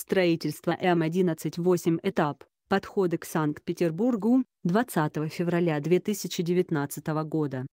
Строительство М-11-8 этап подходы к Санкт-Петербургу 20 февраля 2019 года.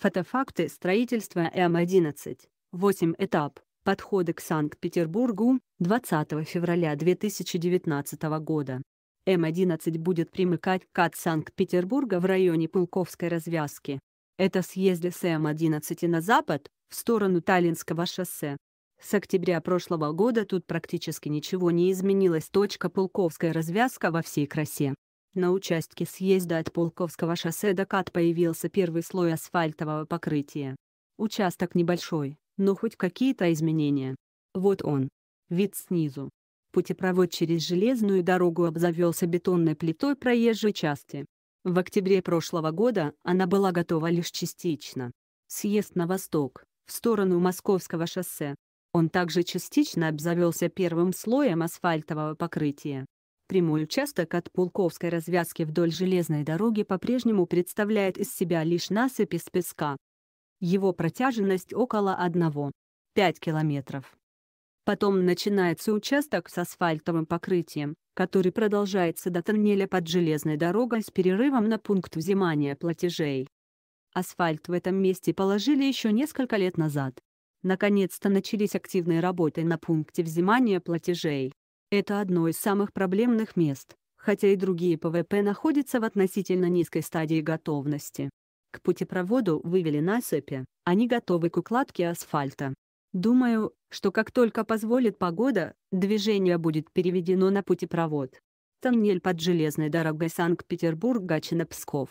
Фотофакты строительства М-11. 8 этап. Подходы к Санкт-Петербургу 20 февраля 2019 года. М-11 будет примыкать к от Санкт-Петербурга в районе Пулковской развязки. Это съезды с М-11 на запад, в сторону Таллинского шоссе. С октября прошлого года тут практически ничего не изменилось. Точка Полковская, развязка во всей красе. На участке съезда от Полковского шоссе до КАТ появился первый слой асфальтового покрытия. Участок небольшой, но хоть какие-то изменения. Вот он. Вид снизу. Путепровод через железную дорогу обзавелся бетонной плитой проезжей части. В октябре прошлого года она была готова лишь частично. Съезд на восток, в сторону Московского шоссе, он также частично обзавелся первым слоем асфальтового покрытия. Прямой участок от Пулковской развязки вдоль железной дороги по-прежнему представляет из себя лишь насыпь из песка. Его протяженность около 1,5 километров. Потом начинается участок с асфальтовым покрытием, который продолжается до тоннеля под железной дорогой с перерывом на пункт взимания платежей. Асфальт в этом месте положили еще несколько лет назад. Наконец-то начались активные работы на пункте взимания платежей. Это одно из самых проблемных мест, хотя и другие ПВП находятся в относительно низкой стадии готовности. К путепроводу вывели насыпи, они готовы к укладке асфальта. Думаю, что как только позволит погода, движение будет переведено на путепровод. Тоннель под железной дорогой Санкт-Петербург-Гатчина-Псков.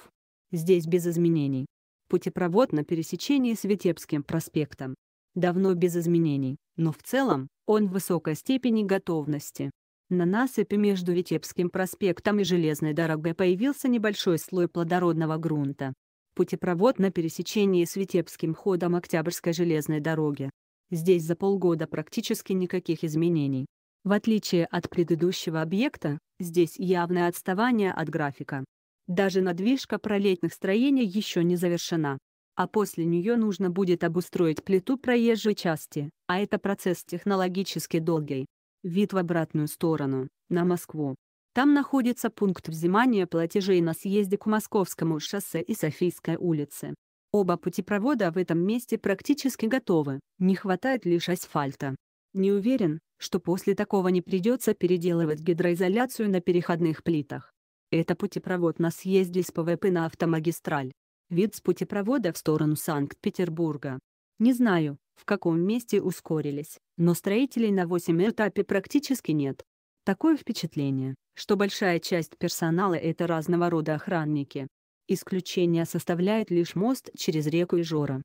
Здесь без изменений. Путепровод на пересечении с Витебским проспектом давно без изменений, но в целом, он в высокой степени готовности. На насыпи между Витебским проспектом и Железной дорогой появился небольшой слой плодородного грунта. Путепровод на пересечении с Витебским ходом Октябрьской железной дороги. Здесь за полгода практически никаких изменений. В отличие от предыдущего объекта, здесь явное отставание от графика. Даже надвижка пролетных строений еще не завершена а после нее нужно будет обустроить плиту проезжей части, а это процесс технологически долгий. Вид в обратную сторону, на Москву. Там находится пункт взимания платежей на съезде к Московскому шоссе и Софийской улице. Оба путепровода в этом месте практически готовы, не хватает лишь асфальта. Не уверен, что после такого не придется переделывать гидроизоляцию на переходных плитах. Это путепровод на съезде с ПВП на автомагистраль. Вид с путепровода в сторону Санкт-Петербурга. Не знаю, в каком месте ускорились, но строителей на 8 этапе практически нет. Такое впечатление, что большая часть персонала — это разного рода охранники. Исключение составляет лишь мост через реку Ижора.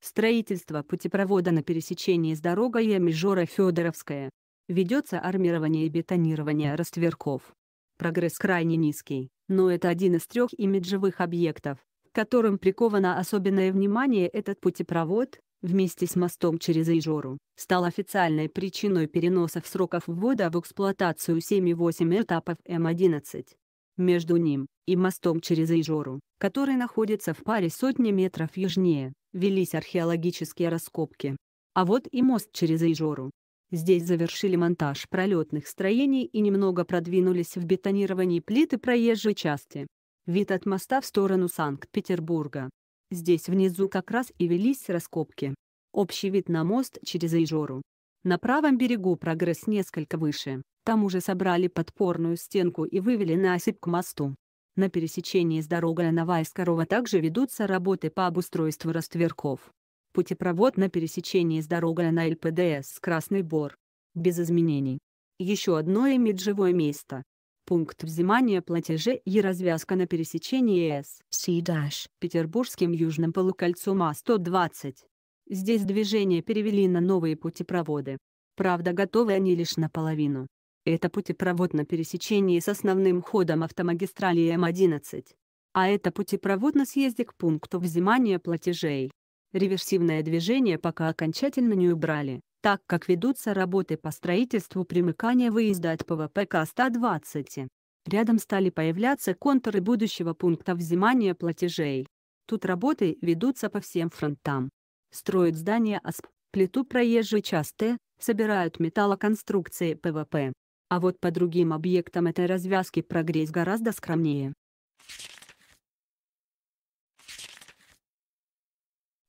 Строительство путепровода на пересечении с дорогой Ямижора-Федоровская. Ведется армирование и бетонирование растверков прогресс крайне низкий, но это один из трех имиджевых объектов, которым приковано особенное внимание этот путепровод, вместе с мостом через Ижору, стал официальной причиной переносов сроков ввода в эксплуатацию 7,8 этапов М11. Между ним и мостом через Ижору, который находится в паре сотни метров южнее, велись археологические раскопки. А вот и мост через Ижору, Здесь завершили монтаж пролетных строений и немного продвинулись в бетонировании плиты проезжей части. Вид от моста в сторону Санкт-Петербурга. Здесь внизу как раз и велись раскопки. Общий вид на мост через Ижору. На правом берегу прогресс несколько выше, там уже собрали подпорную стенку и вывели на к мосту. На пересечении с дорогой Новайскорова также ведутся работы по обустройству растверков. Путепровод на пересечении с дорогой на ЛПДС Красный Бор. Без изменений. Еще одно имиджевое место. Пункт взимания платежей и развязка на пересечении С. си С. Петербургским южным полукольцом А120. Здесь движение перевели на новые путепроводы. Правда готовы они лишь наполовину. Это путепровод на пересечении с основным ходом автомагистрали М11. А это путепровод на съезде к пункту взимания платежей реверсивное движение пока окончательно не убрали, так как ведутся работы по строительству примыкания выезда от ПВПК 120. Рядом стали появляться контуры будущего пункта взимания платежей. Тут работы ведутся по всем фронтам. Строят здания АСП, плиту проезжей части, собирают металлоконструкции ПВП. А вот по другим объектам этой развязки прогресс гораздо скромнее.